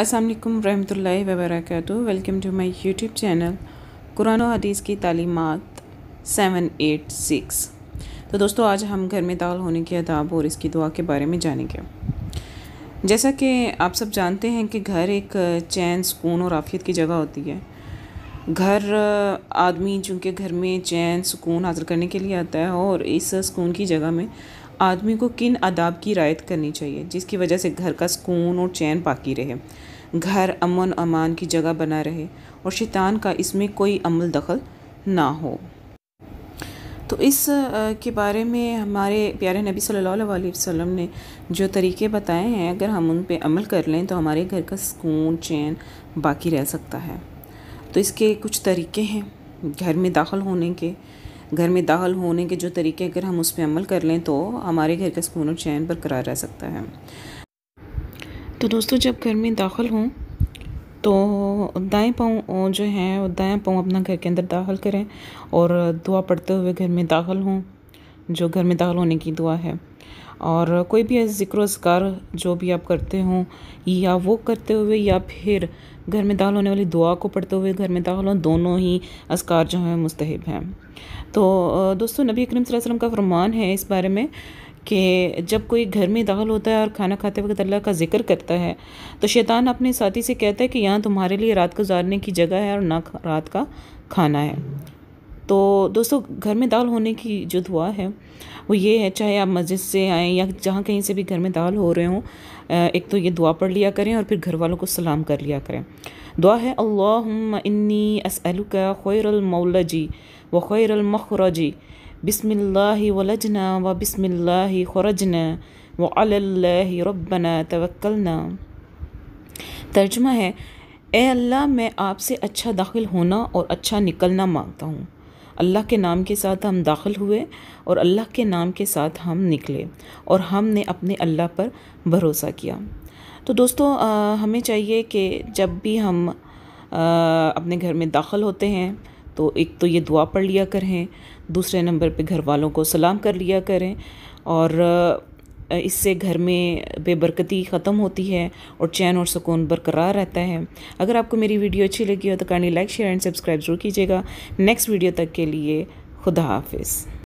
असलकम वरहमल वबरक welcome to my YouTube channel Quran हदीस की तालीमत सेवन एट सिक्स तो दोस्तों आज हम घर में दाल होने के आदाब और इसकी दुआ के बारे में जानेंगे जैसा कि आप सब जानते हैं कि घर एक चैन सुकून और आफियत की जगह होती है घर आदमी चूँकि घर में चैन सुकून हासिल करने के लिए आता है और इस सुकून की जगह में आदमी को किन आदाब की रायत करनी चाहिए जिसकी वजह से घर का सुकून और चैन बाकी रहे घर अमन अमान की जगह बना रहे और शैतान का इसमें कोई अमल दखल ना हो तो इस के बारे में हमारे प्यारे नबी सल्लल्लाहु अलैहि वसल्लम ने जो तरीके बताए हैं अगर हम उन पे अमल कर लें तो हमारे घर का सुकून चैन बाकी रह सकता है तो इसके कुछ तरीके हैं घर में दाखिल होने के घर में दाखिल होने के जो तरीके अगर हम उस पर अमल कर लें तो हमारे घर का सुकून और चैन बरकरार रह सकता है तो दोस्तों जब घर में दाखिल हों तो दाएं पाँव जो हैं दाएँ पाँव अपना घर के अंदर दाखिल करें और दुआ पढ़ते हुए घर में दाखिल हों जो घर में दाखिल होने की दुआ है और कोई भी ज़िक्र असकार जो भी आप करते हों या वो करते हुए या फिर घर में दाखिल होने वाली दुआ को पढ़ते हुए घर में दाखिल हों दोनों ही असकार जो हैं मुस्तहब हैं तो दोस्तों नबी करीम वसल्लम का फरमान है इस बारे में कि जब कोई घर में दाखिल होता है और खाना खाते वक्त अल्लाह का जिक्र करता है तो शैतान अपने साथी से कहता है कि यहाँ तुम्हारे लिए रात गुजारने की जगह है और ना रात का खाना है तो दोस्तों घर में दाल होने की जो दुआ है वो ये है चाहे आप मस्जिद से आएँ या जहाँ कहीं से भी घर में दाल हो रहे हों एक तो ये दुआ पढ़ लिया करें और फिर घर वालों को सलाम कर लिया करें दुआ है अल्लाह इन्नी असअलुका खैरमौलजी व खैरमखरजी बिसमिल्लाह वलजना व बिसमिल्लाह खरजना व अल्लाह रब्बना तवक्कलना तर्जमा है ए अल्लाह मैं आपसे अच्छा दाखिल होना और अच्छा निकलना मांगता हूँ अल्लाह के नाम के साथ हम दाखिल हुए और अल्लाह के नाम के साथ हम निकले और हमने अपने अल्लाह पर भरोसा किया तो दोस्तों आ, हमें चाहिए कि जब भी हम आ, अपने घर में दाखिल होते हैं तो एक तो ये दुआ पढ़ लिया करें दूसरे नंबर पे घर वालों को सलाम कर लिया करें और इससे घर में बेबरकती ख़त्म होती है और चैन और सुकून बरकरार रहता है अगर आपको मेरी वीडियो अच्छी लगी हो तो कहानी लाइक शेयर एंड सब्सक्राइब जरूर कीजिएगा नेक्स्ट वीडियो तक के लिए खुदा हाफिज़